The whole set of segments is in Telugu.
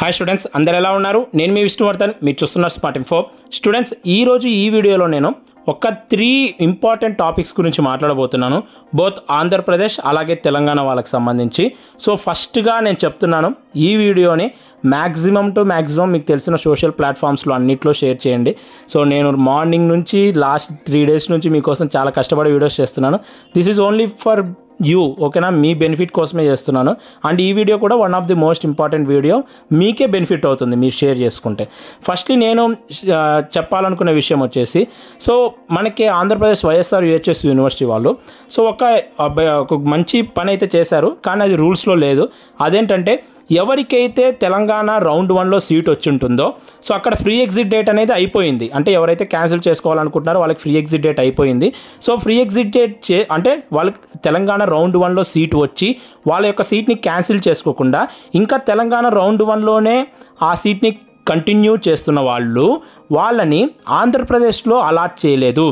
హాయ్ స్టూడెంట్స్ అందరు ఎలా ఉన్నారు నేను మీ విష్ణువర్ధన్ మీరు చూస్తున్నారు స్పాట్ ఇన్ఫో స్టూడెంట్స్ ఈరోజు ఈ వీడియోలో నేను ఒక త్రీ ఇంపార్టెంట్ టాపిక్స్ గురించి మాట్లాడబోతున్నాను బోత్ ఆంధ్రప్రదేశ్ అలాగే తెలంగాణ వాళ్ళకి సంబంధించి సో ఫస్ట్గా నేను చెప్తున్నాను ఈ వీడియోని మ్యాక్సిమం టు మ్యాక్సిమం మీకు తెలిసిన సోషల్ ప్లాట్ఫామ్స్లో అన్నిట్లో షేర్ చేయండి సో నేను మార్నింగ్ నుంచి లాస్ట్ త్రీ డేస్ నుంచి మీకోసం చాలా కష్టపడి వీడియోస్ చేస్తున్నాను this is only for you ఓకేనా మీ బెనిఫిట్ కోసమే చేస్తున్నాను అండ్ ఈ వీడియో కూడా one of the most important video మీకే బెనిఫిట్ అవుతుంది మీరు షేర్ చేసుకుంటే ఫస్ట్లీ నేను చెప్పాలనుకునే విషయం వచ్చేసి సో మనకి ఆంధ్రప్రదేశ్ వైఎస్ఆర్ యుహెచ్ఎస్ యూనివర్సిటీ వాళ్ళు సో ఒక ఒక మంచి పని అయితే చేశారు కానీ అది రూల్స్లో లేదు అదేంటంటే ఎవరికైతే తెలంగాణ రౌండ్ వన్లో సీట్ వచ్చి ఉంటుందో సో అక్కడ ఫ్రీ ఎగ్జిట్ డేట్ అనేది అయిపోయింది అంటే ఎవరైతే క్యాన్సిల్ చేసుకోవాలనుకుంటున్నారో వాళ్ళకి ఫ్రీ ఎగ్జిట్ డేట్ అయిపోయింది సో ఫ్రీ ఎగ్జిట్ డేట్ చే అంటే వాళ్ళకి తెలంగాణ రౌండ్ వన్లో సీట్ వచ్చి వాళ్ళ యొక్క సీట్ని క్యాన్సిల్ చేసుకోకుండా ఇంకా తెలంగాణ రౌండ్ వన్లోనే ఆ సీట్ని కంటిన్యూ చేస్తున్న వాళ్ళు వాళ్ళని ఆంధ్రప్రదేశ్లో అలాట్ చేయలేదు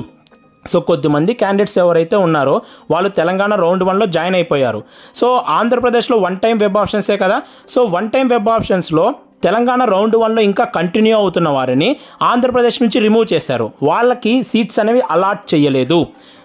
సో కొద్దిమంది క్యాండిడేట్స్ ఎవరైతే ఉన్నారో వాళ్ళు తెలంగాణ రౌండ్ వన్లో జాయిన్ అయిపోయారు సో ఆంధ్రప్రదేశ్లో వన్ టైం వెబ్ ఆప్షన్సే కదా సో వన్ టైం వెబ్ ఆప్షన్స్లో తెలంగాణ రౌండ్ వన్లో ఇంకా కంటిన్యూ అవుతున్న వారిని ఆంధ్రప్రదేశ్ నుంచి రిమూవ్ చేశారు వాళ్ళకి సీట్స్ అనేవి అలాట్ చేయలేదు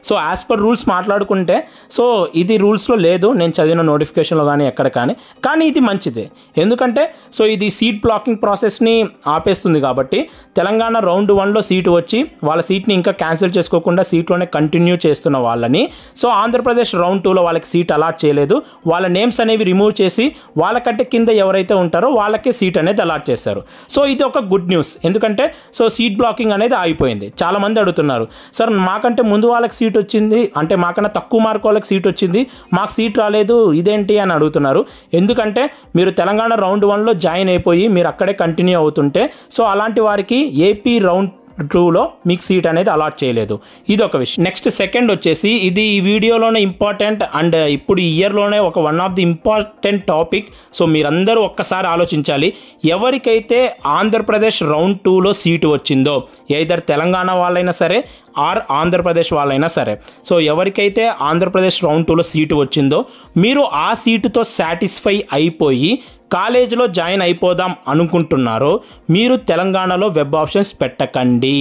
సో యాజ్ పర్ రూల్స్ మాట్లాడుకుంటే సో ఇది రూల్స్లో లేదు నేను చదివిన నోటిఫికేషన్లో కానీ ఎక్కడ కానీ కానీ ఇది మంచిదే ఎందుకంటే సో ఇది సీట్ బ్లాకింగ్ ప్రాసెస్ని ఆపేస్తుంది కాబట్టి తెలంగాణ రౌండ్ వన్లో సీటు వచ్చి వాళ్ళ సీట్ని ఇంకా క్యాన్సిల్ చేసుకోకుండా సీట్లోనే కంటిన్యూ చేస్తున్న వాళ్ళని సో ఆంధ్రప్రదేశ్ రౌండ్ టూలో వాళ్ళకి సీట్ అలాట్ చేయలేదు వాళ్ళ నేమ్స్ అనేవి రిమూవ్ చేసి వాళ్ళకంటే కింద ఎవరైతే ఉంటారో వాళ్ళకే సీట్ అనేది అలాట్ చేశారు సో ఇది ఒక గుడ్ న్యూస్ ఎందుకంటే సో సీట్ బ్లాకింగ్ అనేది ఆగిపోయింది చాలామంది అడుగుతున్నారు సార్ మాకంటే ముందు వాళ్ళకి సీట్ సీట్ వచ్చింది అంటే మాకన్నా తక్కువ మార్కు వాళ్ళకి సీట్ వచ్చింది మాకు సీట్ రాలేదు ఇదేంటి అని అడుగుతున్నారు ఎందుకంటే మీరు తెలంగాణ రౌండ్ వన్లో జాయిన్ అయిపోయి మీరు అక్కడే కంటిన్యూ అవుతుంటే సో అలాంటి వారికి ఏపీ రౌండ్ ట్రూలో మీకు సీట్ అనేది అలాట్ చేయలేదు ఇది ఒక విషయం నెక్స్ట్ సెకండ్ వచ్చేసి ఇది ఈ వీడియోలోనే ఇంపార్టెంట్ అండ్ ఇప్పుడు ఇయర్లోనే ఒక one of the important topic so మీరందరూ ఒక్కసారి ఆలోచించాలి ఎవరికైతే ఆంధ్రప్రదేశ్ రౌండ్ టూలో సీటు వచ్చిందో ఏదర్ తెలంగాణ వాళ్ళైనా సరే ఆర్ ఆంధ్రప్రదేశ్ వాళ్ళైనా సరే సో ఎవరికైతే ఆంధ్రప్రదేశ్ రౌండ్ టూలో సీటు వచ్చిందో మీరు ఆ సీటుతో సాటిస్ఫై అయిపోయి కాలేజీలో జాయిన్ అయిపోదాం అనుకుంటున్నారో మీరు తెలంగాణలో వెబ్ ఆప్షన్స్ పెట్టకండి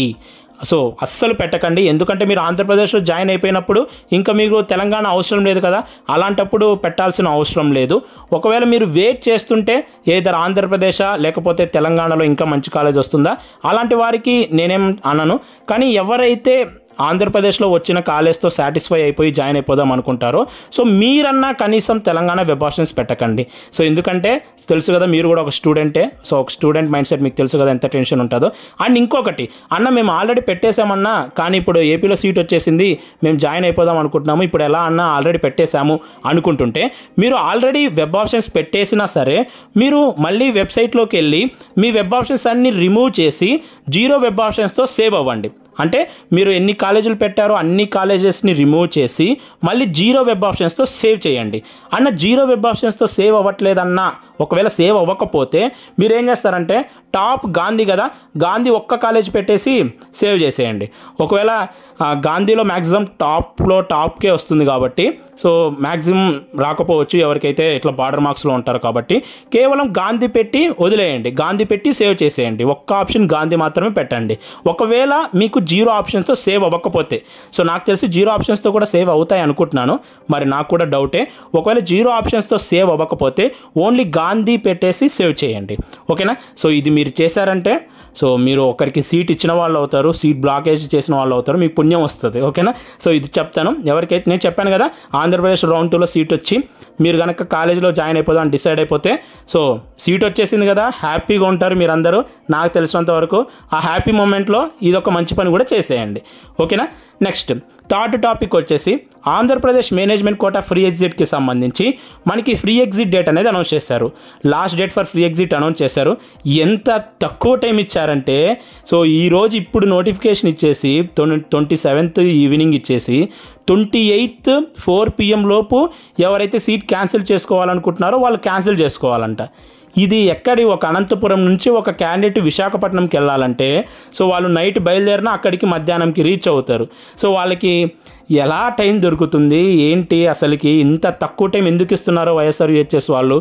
సో అస్సలు పెట్టకండి ఎందుకంటే మీరు ఆంధ్రప్రదేశ్లో జాయిన్ అయిపోయినప్పుడు ఇంకా మీకు తెలంగాణ అవసరం లేదు కదా అలాంటప్పుడు పెట్టాల్సిన అవసరం లేదు ఒకవేళ మీరు వెయిట్ చేస్తుంటే ఏదైనా ఆంధ్రప్రదేశ్ లేకపోతే తెలంగాణలో ఇంకా మంచి కాలేజ్ వస్తుందా అలాంటి వారికి నేనేం అనను కానీ ఎవరైతే ఆంధ్రప్రదేశ్లో వచ్చిన కాలేజ్తో సాటిస్ఫై అయిపోయి జాయిన్ అయిపోదాం అనుకుంటారో సో మీరన్నా కనీసం తెలంగాణ వెబ్ ఆప్షన్స్ పెట్టకండి సో ఎందుకంటే తెలుసు కదా మీరు కూడా ఒక స్టూడెంటే సో ఒక స్టూడెంట్ మైండ్ సెట్ మీకు తెలుసు కదా ఎంత టెన్షన్ ఉంటుందో అండ్ ఇంకొకటి అన్న మేము ఆల్రెడీ పెట్టేశామన్నా కానీ ఇప్పుడు ఏపీలో సీట్ వచ్చేసింది మేము జాయిన్ అయిపోదాం అనుకుంటున్నాము ఇప్పుడు ఎలా అన్నా ఆల్రెడీ పెట్టేశాము అనుకుంటుంటే మీరు ఆల్రెడీ వెబ్ ఆప్షన్స్ పెట్టేసినా సరే మీరు మళ్ళీ వెబ్సైట్లోకి వెళ్ళి మీ వెబ్ ఆప్షన్స్ అన్ని రిమూవ్ చేసి జీరో వెబ్ ఆప్షన్స్తో సేవ్ అవ్వండి అంటే మీరు ఎన్ని కాలేజీలు పెట్టారో అన్ని కాలేజెస్ని రిమూవ్ చేసి మళ్ళీ జీరో వెబ్ ఆప్షన్స్తో సేవ్ చేయండి అన్న జీరో వెబ్ ఆప్షన్స్తో సేవ్ అవ్వట్లేదన్న ఒకవేళ సేవ్ అవ్వకపోతే మీరు ఏం చేస్తారంటే టాప్ గాంధీ కదా గాంధీ ఒక్క కాలేజ్ పెట్టేసి సేవ్ చేసేయండి ఒకవేళ గాంధీలో మ్యాక్సిమం టాప్లో టాప్కే వస్తుంది కాబట్టి సో మ్యాక్సిమం రాకపోవచ్చు ఎవరికైతే ఇట్లా బార్డర్ మార్క్స్లో ఉంటారు కాబట్టి కేవలం గాంధీ పెట్టి వదిలేయండి గాంధీ పెట్టి సేవ్ చేసేయండి ఒక్క ఆప్షన్ గాంధీ మాత్రమే పెట్టండి ఒకవేళ మీకు జీరో ఆప్షన్స్తో సేవ్ అవ్వకపోతే సో నాకు తెలిసి జీరో ఆప్షన్స్తో కూడా సేవ్ అవుతాయి అనుకుంటున్నాను మరి నాకు కూడా డౌటే ఒకవేళ జీరో ఆప్షన్స్తో సేవ్ అవ్వకపోతే ఓన్లీ గాంధీ గాంధీ పెట్టేసి సేవ్ చేయండి ఓకేనా సో ఇది మీరు చేశారంటే సో మీరు ఒకరికి సీట్ ఇచ్చిన వాళ్ళు అవుతారు సీట్ బ్లాకేజ్ చేసిన వాళ్ళు అవుతారు మీకు పుణ్యం వస్తుంది ఓకేనా సో ఇది చెప్తాను ఎవరికైతే నేను చెప్పాను కదా ఆంధ్రప్రదేశ్ రౌండ్ టూలో సీట్ వచ్చి మీరు కనుక కాలేజీలో జాయిన్ అయిపోదాం డిసైడ్ అయిపోతే సో సీట్ వచ్చేసింది కదా హ్యాపీగా ఉంటారు మీరందరూ నాకు తెలిసినంత వరకు ఆ హ్యాపీ మూమెంట్లో ఇది ఒక మంచి పని కూడా చేసేయండి ఓకేనా నెక్స్ట్ థర్డ్ టాపిక్ వచ్చేసి ఆంధ్రప్రదేశ్ మేనేజ్మెంట్ కోట ఫ్రీ ఎగ్జిట్కి సంబంధించి మనకి ఫ్రీ ఎగ్జిట్ డేట్ అనేది అనౌన్స్ చేశారు last date for free exit announce చేశారు ఎంత తక్కువ టైం ఇచ్చారంటే సో ఈరోజు ఇప్పుడు నోటిఫికేషన్ ఇచ్చేసి ట్వంటీ సెవెంత్ ఈవినింగ్ ఇచ్చేసి ట్వంటీ ఎయిత్ ఫోర్ పిఎం లోపు ఎవరైతే సీట్ క్యాన్సిల్ చేసుకోవాలనుకుంటున్నారో వాళ్ళు క్యాన్సిల్ చేసుకోవాలంట ఇది ఎక్కడి ఒక అనంతపురం నుంచి ఒక క్యాండిడేట్ విశాఖపట్నంకి వెళ్ళాలంటే సో వాళ్ళు నైట్ బయలుదేరిన అక్కడికి మధ్యాహ్నంకి రీచ్ అవుతారు సో వాళ్ళకి ఎలా టైం దొరుకుతుంది ఏంటి అసలుకి ఇంత తక్కువ టైం ఎందుకు ఇస్తున్నారో వైఎస్ఆర్ వైఎస్ఆర్యుహెచ్ఎస్ వాళ్ళు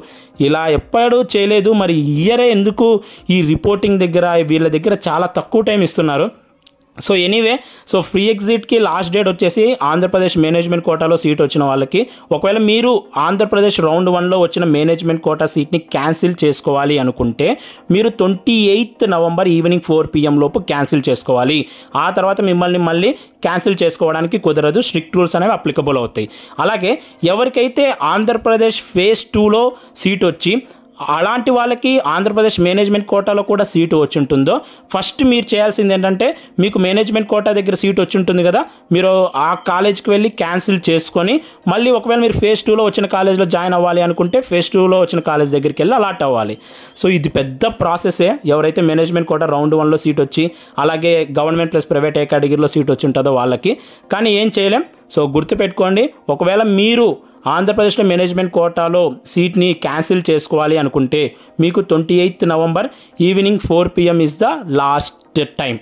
ఇలా ఎప్పుడూ చేయలేదు మరి ఇయరే ఎందుకు ఈ రిపోర్టింగ్ దగ్గర వీళ్ళ దగ్గర చాలా తక్కువ టైం ఇస్తున్నారు so anyway so free ఎగ్జిట్కి last date వచ్చేసి ఆంధ్రప్రదేశ్ మేనేజ్మెంట్ కోటాలో సీట్ వచ్చిన వాళ్ళకి ఒకవేళ మీరు ఆంధ్రప్రదేశ్ రౌండ్ వన్లో వచ్చిన మేనేజ్మెంట్ కోటా సీట్ని క్యాన్సిల్ చేసుకోవాలి అనుకుంటే మీరు twenty eighth November evening four PM లోపు క్యాన్సిల్ చేసుకోవాలి ఆ తర్వాత మిమ్మల్ని మళ్ళీ క్యాన్సిల్ చేసుకోవడానికి కుదరదు స్ట్రిక్ట్ రూల్స్ అనేవి అప్లికబుల్ అవుతాయి అలాగే ఎవరికైతే ఆంధ్రప్రదేశ్ ఫేజ్ టూలో సీట్ వచ్చి అలాంటి వాళ్ళకి ఆంధ్రప్రదేశ్ మేనేజ్మెంట్ కోటాలో కూడా సీటు వచ్చి ఉంటుందో ఫస్ట్ మీరు చేయాల్సింది ఏంటంటే మీకు మేనేజ్మెంట్ కోటా దగ్గర సీట్ వచ్చి ఉంటుంది కదా మీరు ఆ కాలేజ్కి వెళ్ళి క్యాన్సిల్ చేసుకొని మళ్ళీ ఒకవేళ మీరు ఫేజ్ టూలో వచ్చిన కాలేజ్లో జాయిన్ అవ్వాలి అనుకుంటే ఫేజ్ టూలో వచ్చిన కాలేజ్ దగ్గరికి వెళ్ళి అలాట్ అవ్వాలి సో ఇది పెద్ద ప్రాసెసే ఎవరైతే మేనేజ్మెంట్ కోటా రౌండ్ వన్లో సీట్ వచ్చి అలాగే గవర్నమెంట్ ప్లస్ ప్రైవేట్ ఏ కేటగిరీలో సీట్ వచ్చి ఉంటుందో వాళ్ళకి కానీ ఏం చేయలేం సో గుర్తుపెట్టుకోండి ఒకవేళ మీరు ఆంధ్రప్రదేశ్లో మేనేజ్మెంట్ కోటాలో సీట్ని క్యాన్సిల్ చేసుకోవాలి అనుకుంటే మీకు twenty eighth November evening four PM is the last time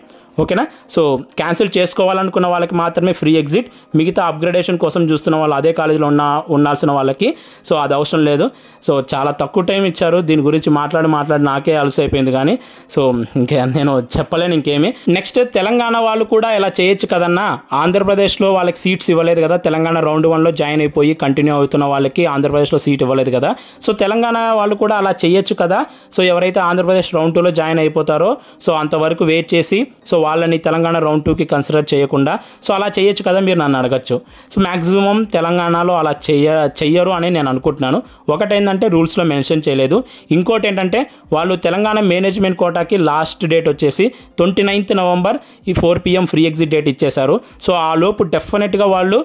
ఓకేనా సో క్యాన్సిల్ చేసుకోవాలనుకున్న వాళ్ళకి మాత్రమే ఫ్రీ ఎగ్జిట్ మిగతా అప్గ్రేడేషన్ కోసం చూస్తున్న వాళ్ళు అదే కాలేజీలో ఉన్న ఉండాల్సిన వాళ్ళకి సో అది అవసరం లేదు సో చాలా తక్కువ టైం ఇచ్చారు దీని గురించి మాట్లాడి మాట్లాడి నాకే అలసైపోయింది కానీ సో ఇంకా నేను చెప్పలేను ఇంకేమి నెక్స్ట్ తెలంగాణ వాళ్ళు కూడా ఇలా చేయొచ్చు కదన్నా ఆంధ్రప్రదేశ్లో వాళ్ళకి సీట్స్ ఇవ్వలేదు కదా తెలంగాణ రౌండ్ వన్లో జాయిన్ అయిపోయి కంటిన్యూ అవుతున్న వాళ్ళకి ఆంధ్రప్రదేశ్లో సీట్ ఇవ్వలేదు కదా సో తెలంగాణ వాళ్ళు కూడా అలా చేయొచ్చు కదా సో ఎవరైతే ఆంధ్రప్రదేశ్ రౌండ్ టూలో జాయిన్ అయిపోతారో సో అంతవరకు వెయిట్ చేసి సో వాళ్ళని తెలంగాణ రౌండ్ టూకి కన్సిడర్ చేయకుండా సో అలా చేయొచ్చు కదా మీరు నన్ను అడగచ్చు సో మ్యాక్సిమం తెలంగాణలో అలా చెయ్య చెయ్యరు అని నేను అనుకుంటున్నాను ఒకటేందంటే రూల్స్లో మెన్షన్ చేయలేదు ఇంకోటి ఏంటంటే వాళ్ళు తెలంగాణ మేనేజ్మెంట్ కోటాకి లాస్ట్ డేట్ వచ్చేసి ట్వంటీ నైన్త్ నవంబర్ ఈ four PM free exit date ఇచ్చేశారు సో ఆ లోపు డెఫినెట్గా వాళ్ళు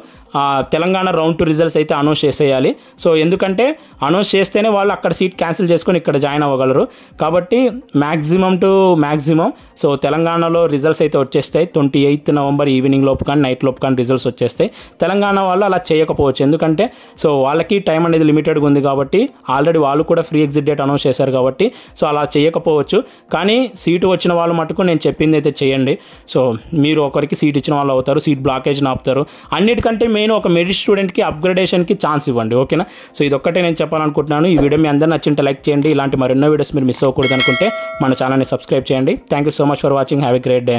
తెలంగాణ రౌండ్ టూ రిజల్ట్స్ అయితే అనౌన్స్ చేసేయాలి సో ఎందుకంటే అనౌన్స్ చేస్తేనే వాళ్ళు అక్కడ సీట్ క్యాన్సిల్ చేసుకొని ఇక్కడ జాయిన్ అవ్వగలరు కాబట్టి మ్యాక్సిమం టు మ్యాక్సిమం సో తెలంగాణలో రిజల్ట్ రిజల్ట్స్ అయితే వచ్చేస్తాయి ట్వంటీ ఎయిత్ నవంబర్ ఈవినింగ్ లోపు కానీ నైట్ లోపు కానీ రిజల్ట్స్ వచ్చేస్తాయి తెలంగాణ వాళ్ళు అలా చేయకపోవచ్చు ఎందుకంటే సో వాళ్ళకి టైం అనేది లిమిటెడ్గా ఉంది కాబట్టి ఆల్రెడీ వాళ్ళు కూడా ఫ్రీ ఎగ్జిట్ డేట్ అనౌన్స్ చేశారు కాబట్టి సో అలా చేయకపోవచ్చు కానీ సీటు వచ్చిన వాళ్ళు మటుకు నేను చెప్పింది అయితే చేయండి సో మీరు ఒకరికి సీట్ ఇచ్చిన వాళ్ళు అవుతారు సీట్ బ్లాకేజ్ ఆపుతారు అన్నిటికంటే మెయిన్ ఒక మెడిట్ స్టూడెంట్కి అప్గ్రేడేషన్కి ఛాన్స్ ఇవ్వండి ఓకేనా సో ఇది ఒక్కటే నేను చెప్పాలనుకుంటున్నాను ఈ వీడియో మీ అందరూ నచ్చింటే లైక్ చేయండి ఇలాంటి మరెన్నో వీడియోస్ మీరు మిస్ అవ్వకూడదు అనుకుంటే మన ఛానల్ని సబ్స్క్రైబ్ చేయండి thank you so much for watching have a great day